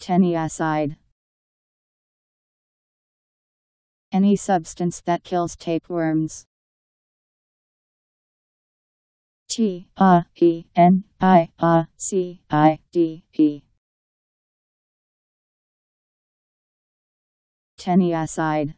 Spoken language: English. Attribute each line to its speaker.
Speaker 1: Teniacide Any substance that kills tapeworms. T R E N I R C I D E Teniacide